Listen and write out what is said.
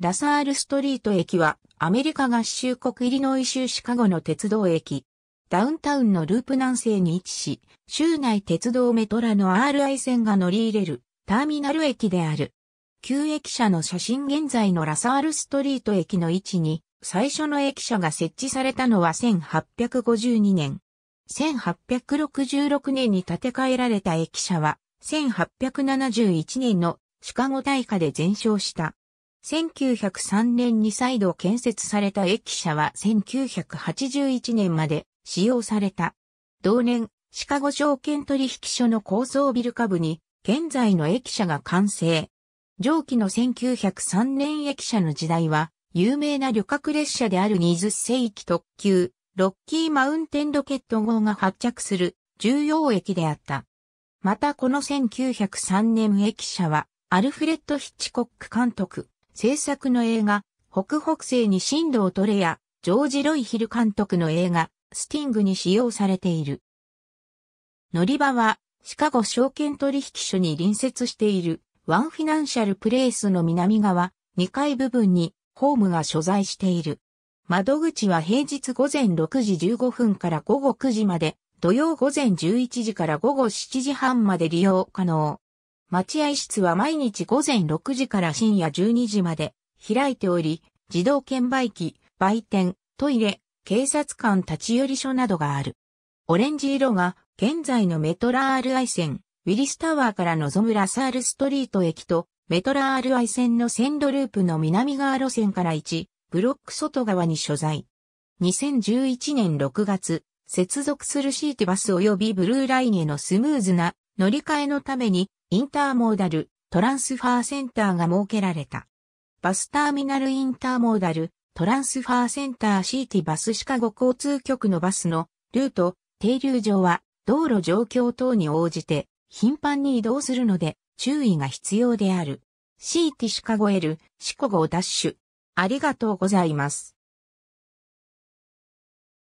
ラサールストリート駅はアメリカ合衆国イリノイ州シカゴの鉄道駅。ダウンタウンのループ南西に位置し、州内鉄道メトラの RI 線が乗り入れるターミナル駅である。旧駅舎の写真現在のラサールストリート駅の位置に、最初の駅舎が設置されたのは1852年。1866年に建て替えられた駅舎は、1871年のシカゴ大火で全焼した。1903年に再度建設された駅舎は1981年まで使用された。同年、シカゴ証券取引所の高層ビル下部に、現在の駅舎が完成。上記の1903年駅舎の時代は、有名な旅客列車である20世紀特急、ロッキーマウンテンロケット号が発着する重要駅であった。またこの1903年駅舎は、アルフレッド・ヒッチコック監督、制作の映画、北北西に進路を取れや、ジョージ・ロイ・ヒル監督の映画、スティングに使用されている。乗り場は、シカゴ証券取引所に隣接している、ワンフィナンシャルプレイスの南側、2階部分に、ホームが所在している。窓口は平日午前6時15分から午後9時まで、土曜午前11時から午後7時半まで利用可能。待合室は毎日午前6時から深夜12時まで開いており、自動券売機、売店、トイレ、警察官立ち寄り所などがある。オレンジ色が現在のメトラールアイ線、ウィリスタワーから望むラサールストリート駅とメトラールアイ線の線路ループの南側路線から1、ブロック外側に所在。2011年6月、接続するシーティバス及びブルーラインへのスムーズな乗り換えのためにインターモーダルトランスファーセンターが設けられた。バスターミナルインターモーダルトランスファーセンターシーティバスシカゴ交通局のバスのルート、停留場は道路状況等に応じて頻繁に移動するので注意が必要である。シーティシカゴエルシコゴダッシュ。ありがとうございます。